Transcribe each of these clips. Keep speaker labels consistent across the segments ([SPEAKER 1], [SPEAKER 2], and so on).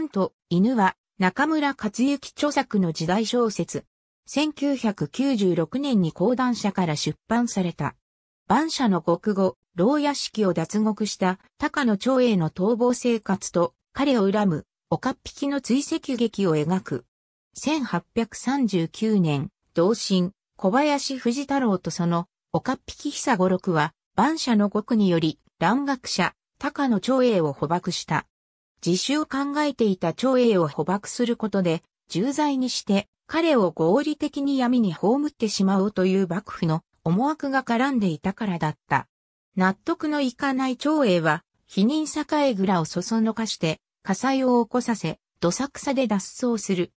[SPEAKER 1] ンと犬は中村克行著作の時代小説。
[SPEAKER 2] 1996年に講談社から出版された。晩社の国語、牢屋敷を脱獄した高野長英の逃亡生活と彼を恨む、岡っ引きの追跡劇を描く。1839年、同心、小林藤太郎とその、岡っ引き久五六は、晩社の獄により、蘭学者、高野長英を捕獲した。自主を考えていた長英を捕獲することで、重罪にして彼を合理的に闇に葬ってしまおうという幕府の思惑が絡んでいたからだった。納得のいかない長英は、否認栄蔵をそそのかして、火災を起こさせ、どさくさで脱走する。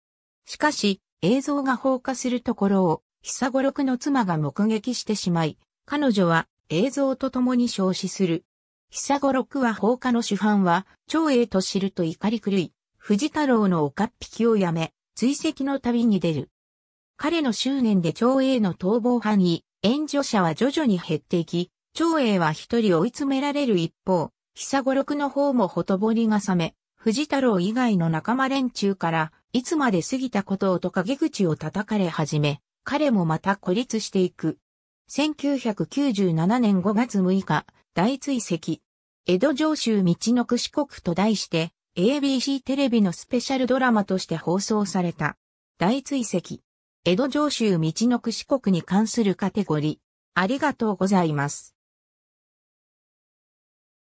[SPEAKER 2] しかし、映像が放火するところを、久五六の妻が目撃してしまい、彼女は映像と共に消死する。久五六は放火の主犯は、長英と知ると怒り狂い、藤太郎の岡っ引きをやめ、追跡の旅に出る。彼の執念で長英の逃亡犯に、援助者は徐々に減っていき、長英は一人追い詰められる一方、久五六の方もほとぼりが冷め、藤太郎以外の仲間連中から、いつまで過ぎたことをと陰口を叩かれ始め、彼もまた孤立していく。1997年5月6日、大追跡。江戸上州道のく四国と題して、ABC テレビのスペシャルドラマとして放送された。大追跡。江戸上州道
[SPEAKER 1] のく四国に関するカテゴリー。ありがとうございます。